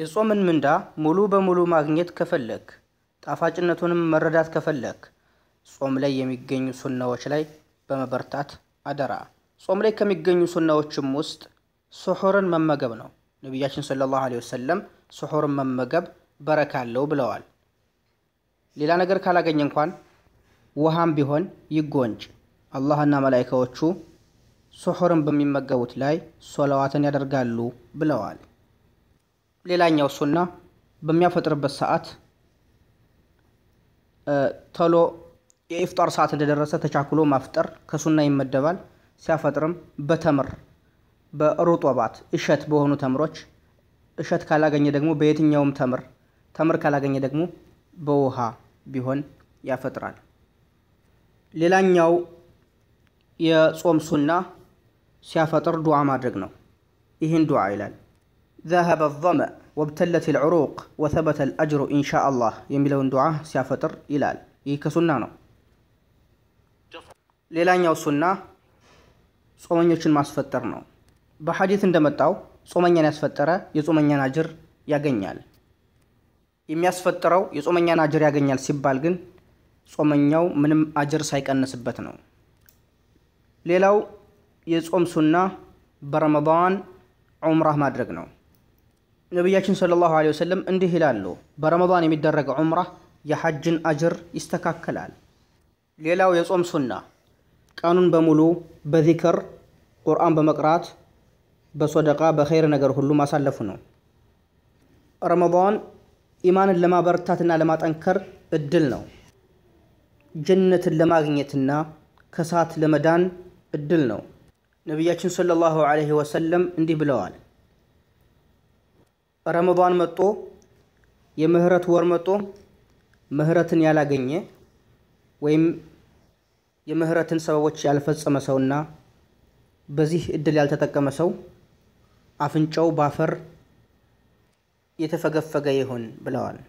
የጾምን ምንዳ ሙሉ በሙሉ ማግኘት ከፈለክ፣ ጣፋጭነቱንም መረዳት ከፈለክ፣ ጾም ላይ የሚገኙ ሱናዎች ላይ በመበርታት አደራ። ጾም ላይ ከሚገኙ ሱናዎችም ውስጥ ስሑርን መመገብ ነው። ነቢያችን ሰለላሁ ዐለይሂ ወሰለም ስሑርን መመገብ በረካ አለው ብለዋል። ሌላ ነገር ካላገኘ እንኳን ውሃም ቢሆን ይጎንጭ። አላህና መላኢካዎቹ ስሑርን በሚመገቡት ላይ ሶላዋትን ያደርጋሉ ብለዋል። ሌላኛው ሱና በሚያፈጥርበት ሰዓት ቶሎ የኢፍጣር ሰዓት እንደደረሰ ተቻክሎ ማፍጠር ከሱና ይመደባል። ሲያፈጥርም በተምር በሩጦባት እሸት በሆኑ ተምሮች፣ እሸት ካላገኘ ደግሞ በየትኛውም ተምር፣ ተምር ካላገኘ ደግሞ በውሃ ቢሆን ያፈጥራል። ሌላኛው የጾም ሱና ሲያፈጥር ዱዓ ማድረግ ነው። ይህን ዱዓ ይላል ذهب الظمأ ወብተለት ልዕሩቅ ወተበተ ልአጅሩ ኢንሻ አላህ የሚለውን ዱዓ ሲያፈጥር ይላል። ይህ ከሱና ነው። ሌላኛው ሱና ጾመኞችን ማስፈጠር ነው። በሐዲት እንደመጣው ጾመኛን ያስፈጠረ የጾመኛን አጅር ያገኛል። የሚያስፈጥረው የጾመኛን አጅር ያገኛል ሲባል ግን ጾመኛው ምንም አጅር ሳይቀንስበት ነው። ሌላው የጾም ሱና በረመዳን ዑምራህ ማድረግ ነው። نبياتنا صلى الله عليه وسلم عند هلاله برمضان يمدرق عمره يحج أجر يستكاك كلال ليلاو يصوم سنة كانون بمولو بذكر قرآن بمقرات بصدقاء بخير نقره اللو ما صلفنو رمضان إيمان لما برتاتنا لما تنكر ادلنو جنة لما غنيتنا كسات لمدان ادلنو نبياتنا صلى الله عليه وسلم عند بلوان ረመዷን መጦ የምህረት ወር መጦ ምህረትን ያላገኘ ወይም የምህረትን ሰበቦች ያልፈጸመ ሰውና በዚህ እድል ያልተጠቀመ ሰው አፍንጫው ባፈር የተፈገፈገ ይሁን ብለዋል።